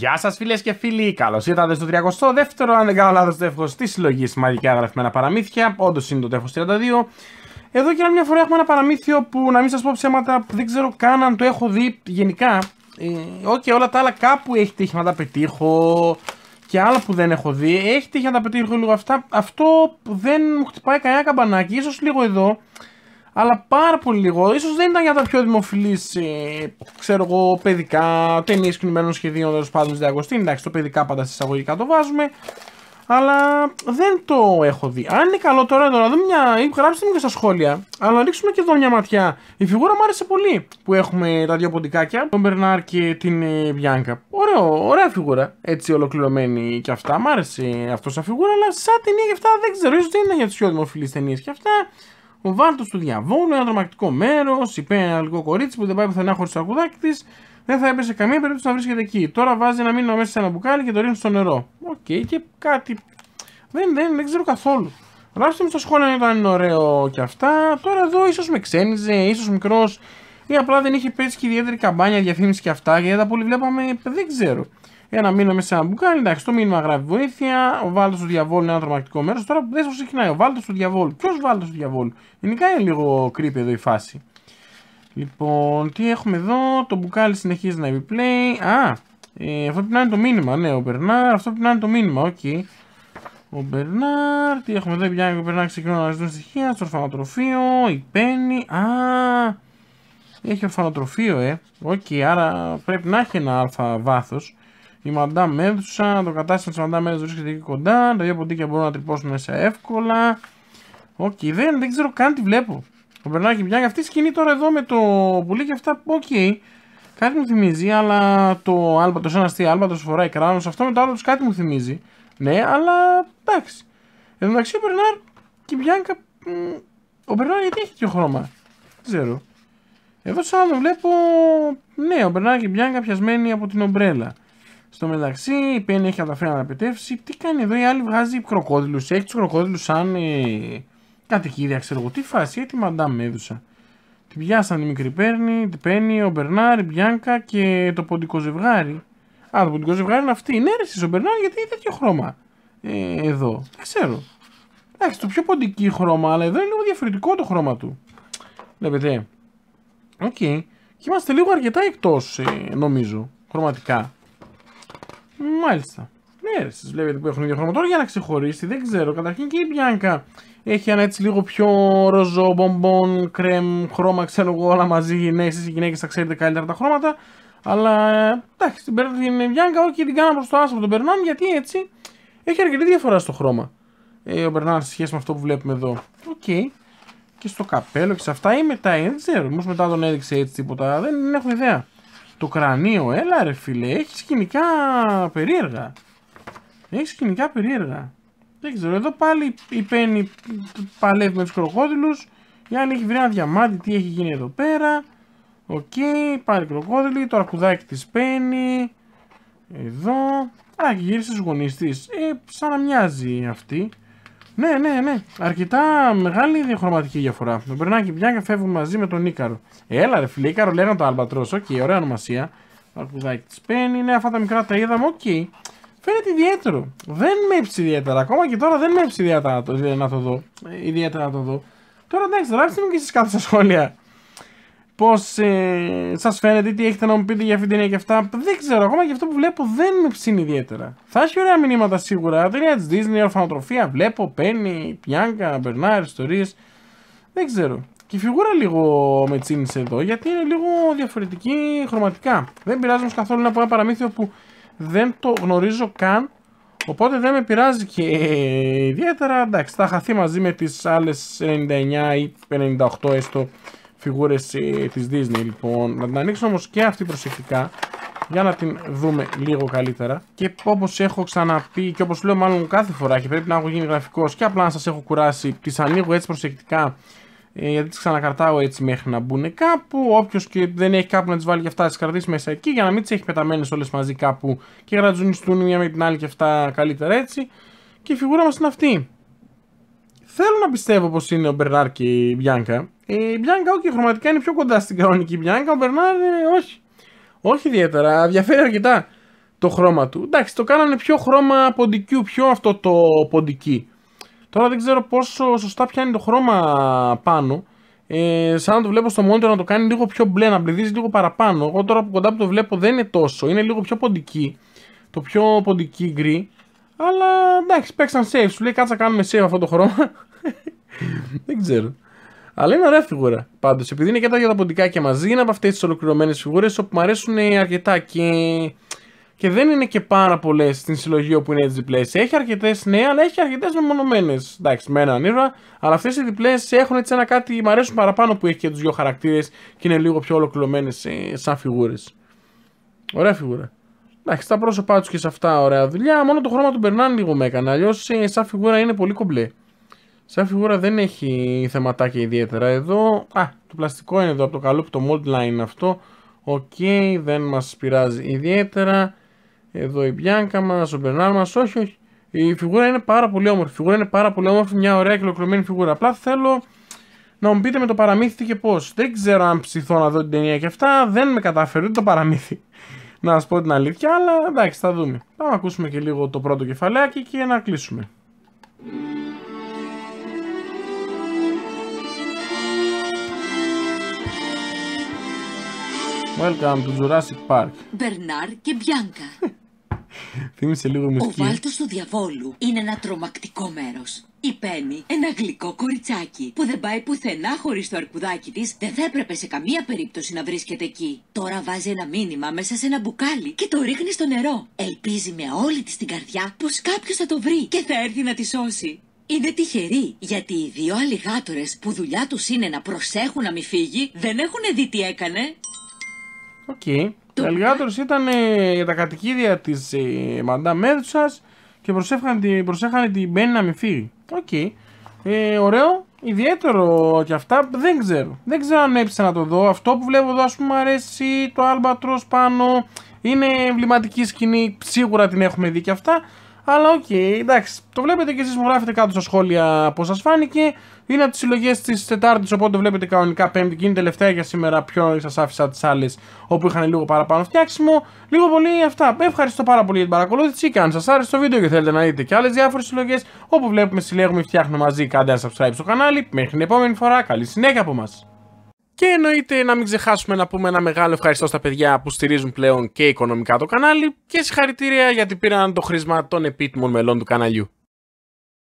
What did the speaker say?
Γεια σας, φίλες και φίλοι. Καλώς ήρθατε στο 32ο, αν δεν κάνω λάθος, τεύχο τη συλλογή Μαγικά Γραφημένα Παραμύθια. Όντως είναι το τεύχος 32. Εδώ και μια φορά έχουμε ένα παραμύθιο που να μην σας πω ψέματα, που δεν ξέρω καν αν το έχω δει γενικά. Όχι, ε, okay, όλα τα άλλα κάπου έχει τύχει να τα πετύχω και άλλα που δεν έχω δει. Έχει τύχει να τα πετύχω λίγο αυτά. Αυτό δεν μου χτυπάει κανένα καμπανάκι, ίσως λίγο εδώ αλλά πάρα πολύ λίγο. Ίσως δεν ήταν για τα πιο δημοφιλή. ε, ξέρω εγώ, παιδικά, ταινίες κινημένων σχεδίων, τέλος πάντων, στην Εντάξει, το παιδικά πάντα στις εισαγωγικά το βάζουμε. Αλλά δεν το έχω δει. Αν είναι καλό τώρα εδώ να δούμε μια. ή γράψτε μου και στα σχόλια. Αλλά να ρίξουμε και εδώ μια ματιά. Η φιγούρα μου άρεσε πολύ που έχουμε τα δύο ποντικάκια. Τον Μπερνάρ και την Βιάνκα. Ε, Ωραίο, ωραία φιγούρα. Έτσι ολοκληρωμένη και αυτά. Μ' άρεσε αυτό σαν φιγούρα. Αλλά σαν ταινία και αυτά δεν ξέρω. σω δεν είναι για τις πιο δημοφιλείς ταινίες και αυτά. Ο Βάλτος του διαβόλου, ένα τρομακτικό μέρος, υπέρ ένα λιγό κορίτσι που δεν πάει πουθενά χωρίς το σακουδάκι της, δεν θα έπεσε καμία περίπτωση να βρίσκεται εκεί. Τώρα βάζει ένα μήνυμα μέσα σε ένα μπουκάλι και το ρίχνει στο νερό. Οκ, okay, και κάτι. Δεν, δεν, δεν ξέρω καθόλου. Γράψτε μου στο σχόλιο αν είναι ωραίο και αυτά. Τώρα εδώ ίσως με ξένιζε, ίσως μικρός ή απλά δεν είχε πέσει και ιδιαίτερη καμπάνια διαφήμιση και αυτά γιατί τα πολύ βλέπαμε. Δεν ξέρω. Ένα μήνυμα μέσα σε ένα μπουκάλι. Εντάξει, το μήνυμα γράφει βοήθεια. Ο βάλτος του διαβόλου είναι ένα τρομακτικό μέρος. Τώρα που δεν σου ξεκινάει ο βάλτος του διαβόλου. Ποιος βάλτος του διαβόλου. Γενικά είναι λίγο creepy εδώ η φάση. Λοιπόν, τι έχουμε εδώ. Το μπουκάλι συνεχίζει να επιπλέει. Α, ε, αυτό πρέπει να είναι το μήνυμα. Ναι, ο Μπερνάρ. Αυτό πρέπει να είναι το μήνυμα. Οκ. Okay. Ο Μπερνάρ. Τι έχουμε εδώ. Πιάνει ο Μπερνάρ. Ξεκινούν να ζητούν στοιχεία. Στο ορφανοτροφείο. Η Πέννη. Α, έχει ορφανοτροφείο, ε. Οκ, okay, άρα πρέπει να έχει ένα αλφα βάθος. Η Μαντά Μέδουσα, το κατάστημα της Μαντά Μέδουσα βρίσκεται εκεί κοντά. Τα δύο ποντίκια μπορούν να τρυπώσουν μέσα εύκολα. Οκ, okay, δεν, δεν ξέρω καν τι βλέπω. Ο Μπερνάκη πιάνει αυτή η σκηνή τώρα εδώ με το πουλί και αυτά. Οκ, okay. κάτι μου θυμίζει, αλλά το άλμπατος ένας τι άλμπατος φοράει κράνος. Αυτό με το άλλο τους κάτι μου θυμίζει. Ναι, αλλά εντάξει. Εν τω μεταξύ ο Μπερνάρ και η Μπιάνκα. Ο Μπερνάρ γιατί έχει τέτοιο χρώμα. Δεν ξέρω. Εδώ σαν να βλέπω. Ναι, ο Μπερνάρ και η Μπιάνκα από την ομπρέλα. Στο μεταξύ, η Πέννη έχει καταφέρει να πετεύσει, Τι κάνει εδώ, η άλλη βγάζει κροκόδηλου. Έχει τους κροκόδηλου σαν ε, κατοικίδια, ξέρω εγώ. Τι φάση, γιατί ε, μαντάμ έδωσα. Την πιάσαν η μικρή Πέρνη, την Πέννη, ο Μπερνάρ, η Μπιάνκα και το ποντικό ζευγάρι. Α, το ποντικό ζευγάρι είναι αυτή. Ναι, ρε, ο Μπερνάρ γιατί είναι τέτοιο χρώμα. Ε, εδώ. Δεν ξέρω. Εντάξει, το πιο ποντική χρώμα, αλλά εδώ είναι λίγο διαφορετικό το χρώμα του. Βλέπετε. Οκ. Okay. Και είμαστε λίγο αρκετά εκτός, ε, νομίζω, χρωματικά. Μάλιστα. Ναι, ρε, σας βλέπετε που έχουν ίδιο χρώμα. Τώρα για να ξεχωρίσει, δεν ξέρω. Καταρχήν και η Μπιάνκα έχει ένα έτσι λίγο πιο ροζό, μπομπον, κρέμ, χρώμα, ξέρω εγώ, όλα μαζί ναι εσεί οι γυναίκες θα ξέρετε καλύτερα τα χρώματα. Αλλά ε, εντάξει, την παίρνει την Μπιάνκα, όχι την κάνω προς το άσπρο τον περνάμε γιατί έτσι έχει αρκετή διαφορά στο χρώμα. Ε, ο Περνάν σε σχέση με αυτό που βλέπουμε εδώ. Οκ. Okay. Και στο καπέλο και σε αυτά ή μετά, ε, δεν ξέρω. Μόλι μετά τον έδειξε έτσι τίποτα. Δεν, δεν έχω ιδέα. Το κρανίο, έλα ρε φίλε, έχεις σκηνικά περίεργα. Έχεις σκηνικά περίεργα. Δεν ξέρω, εδώ πάλι η Πέννη παλεύει με τους κροκόδιλους. Η άλλη έχει βρει ένα διαμάντι, τι έχει γίνει εδώ πέρα. Οκ, πάλι κροκόδηλοι, το αρκουδάκι της Πέννη. Εδώ. Α, γύρισε στους γονείς Ε, σαν να μοιάζει αυτή. Ναι, ναι, ναι. Αρκετά μεγάλη διαχρωματική διαφορά. Με Μπερνάκι πια και φεύγουμε μαζί με τον Νίκαρο Έλα, ρε φίλε, Ίκαρο λέγανε το Αλμπατρός. Οκ, ωραία ονομασία. Αρκουδάκι τη παίρνει. Ναι, αυτά τα μικρά τα είδαμε. Οκ. Okay. Φαίνεται ιδιαίτερο. Δεν με έψει ιδιαίτερα. Ακόμα και τώρα δεν με έψει ιδιαίτερα να το, δω. Ε, ιδιαίτερα να το δω. Τώρα εντάξει, γράψτε μου και εσείς κάθε στα σχόλια. Πώς ε, σας φαίνεται, τι έχετε να μου πείτε για αυτή την ταινία και αυτά. Δεν ξέρω, ακόμα και αυτό που βλέπω δεν με ψήνει ιδιαίτερα. Θα έχει ωραία μηνύματα σίγουρα. Ταινία της Disney, ορφανοτροφία, βλέπω, παίρνει, πιάνκα, μπερνάρ, ιστορίε. Δεν ξέρω. Και η φιγούρα λίγο με τσίνησε εδώ, γιατί είναι λίγο διαφορετική χρωματικά. Δεν πειράζει όμω καθόλου πω ένα παραμύθιο που δεν το γνωρίζω καν. Οπότε δεν με πειράζει και ε, ιδιαίτερα, εντάξει, θα χαθεί μαζί με τις άλλες 99 ή 98 έστω φιγούρες ε, της Disney λοιπόν. Να την ανοίξω όμως και αυτή προσεκτικά για να την δούμε λίγο καλύτερα. Και όπως έχω ξαναπεί και όπως λέω, μάλλον κάθε φορά και πρέπει να έχω γίνει γραφικός και απλά να σας έχω κουράσει, τις ανοίγω έτσι προσεκτικά. Ε, γιατί τις ξανακαρτάω έτσι μέχρι να μπουν κάπου. Όποιος και δεν έχει κάπου να τις βάλει και αυτά, τις κρατήσει μέσα εκεί για να μην τις έχει πεταμένες όλες μαζί κάπου και γρατζουνιστούν μια με την άλλη και αυτά καλύτερα έτσι. Και η φιγούρα μας είναι αυτή. Θέλω να πιστεύω πως είναι ο Μπερνάρ και η Μπιάνκα. Η Μπιάνκα, όχι, χρωματικά είναι πιο κοντά στην κανονική Μπιάνκα. Ο Μπερνάρ, ε, όχι. Όχι ιδιαίτερα. Διαφέρει αρκετά το χρώμα του. Εντάξει, το κάνανε πιο χρώμα ποντικού, πιο αυτό το ποντική. Τώρα δεν ξέρω πόσο σωστά πιάνει το χρώμα πάνω. Ε, σαν να το βλέπω στο monitor να το κάνει λίγο πιο μπλε, να μπλεδίζει λίγο παραπάνω. Εγώ τώρα που κοντά που το βλέπω δεν είναι τόσο, είναι λίγο πιο ποντική. Το πιο ποντική γκρι. Αλλά εντάξει, παίξαν save. Σου λέει κάτσα κάνουμε save αυτό το χρώμα. δεν ξέρω. Αλλά είναι ωραία φιγούρα. Πάντως, επειδή είναι και τα για τα ποντικάκια μαζί, είναι από αυτές τις ολοκληρωμένες φιγούρες όπου μου αρέσουν αρκετά και... και δεν είναι και πάρα πολλές στην συλλογή όπου είναι έτσι διπλές. Έχει αρκετές ναι, αλλά έχει αρκετές μεμονωμένες. Εντάξει, με έναν ήρωα, αλλά αυτές οι διπλές έχουν έτσι ένα κάτι. Μ' αρέσουν παραπάνω που έχει και τους δύο χαρακτήρες και είναι λίγο πιο ολοκληρωμένες ε, σαν φιγούρες. Ωραία φιγούρα. Εντάξει, τα πρόσωπά τους και σε αυτά ωραία δουλειά. Μόνο το χρώμα του Μπερνάν λίγο με έκανε. Αλλιώ σαν φιγούρα είναι πολύ κομπλέ. Σαν φιγούρα δεν έχει θεματάκια ιδιαίτερα εδώ. Α, το πλαστικό είναι εδώ από το καλό που το mold line αυτό. Οκ, δεν μας πειράζει ιδιαίτερα. Εδώ η Μπιάνκα μας, ο Μπερνάν μας. Όχι, όχι. Η φιγούρα είναι πάρα πολύ όμορφη. Η φιγούρα είναι πάρα πολύ όμορφη. Μια ωραία ολοκληρωμένη φιγούρα. Απλά θέλω να μου πείτε με το παραμύθι και πώς. Δεν ξέρω αν ψηθώ να δω την ταινία και αυτά. Δεν με κατάφερε ούτε το παραμύθι να σας πω την αλήθεια, αλλά εντάξει, θα δούμε. να ακούσουμε και λίγο το πρώτο κεφαλάκι και να κλείσουμε. Welcome to Jurassic Park. Bernard και Bianca. Θύμισε λίγο μουσική. Ο Βάλτος του Διαβόλου είναι ένα τρομακτικό μέρος. Η Πέννη, ένα γλυκό κοριτσάκι που δεν πάει πουθενά χωρίς το αρκουδάκι της, δεν θα έπρεπε σε καμία περίπτωση να βρίσκεται εκεί. Τώρα βάζει ένα μήνυμα μέσα σε ένα μπουκάλι και το ρίχνει στο νερό. Ελπίζει με όλη της την καρδιά πως κάποιος θα το βρει και θα έρθει να τη σώσει. Είναι τυχερή γιατί οι δύο αλιγάτορες που δουλειά τους είναι να προσέχουν να μην φύγει, δεν έχουν δει τι έκανε. Οκ. Okay. Αλιγάτορ ήταν για ε, τα κατοικίδια ε, τη Μαντά Μέρτσας και προσέχανε, την Μπέννη να μην φύγει. Οκ. Ε, ωραίο. Ιδιαίτερο και αυτά δεν ξέρω. Δεν ξέρω αν έπεισα να το δω. Αυτό που βλέπω εδώ, ας πούμε, αρέσει το άλμπατρος πάνω. Είναι εμβληματική σκηνή. Σίγουρα την έχουμε δει και αυτά. Αλλά οκ, εντάξει, το βλέπετε και εσείς μου γράφετε κάτω στα σχόλια πώς σας φάνηκε. Είναι από τις συλλογές της Τετάρτης, οπότε βλέπετε κανονικά πέμπτη και είναι τελευταία για σήμερα πιο σας άφησα τις άλλες όπου είχαν λίγο παραπάνω φτιάξιμο. Λίγο πολύ αυτά. Ευχαριστώ πάρα πολύ για την παρακολούθηση και αν σας άρεσε το βίντεο και θέλετε να δείτε και άλλες διάφορες συλλογές, όπου βλέπουμε, συλλέγουμε, φτιάχνουμε μαζί, κάντε ένα subscribe στο κανάλι. Μέχρι την επόμενη φορά, καλή συνέχεια από μας. Και εννοείται να μην ξεχάσουμε να πούμε ένα μεγάλο ευχαριστώ στα παιδιά που στηρίζουν πλέον και οικονομικά το κανάλι και συγχαρητήρια γιατί πήραν το χρήσμα των επίτιμων μελών του καναλιού.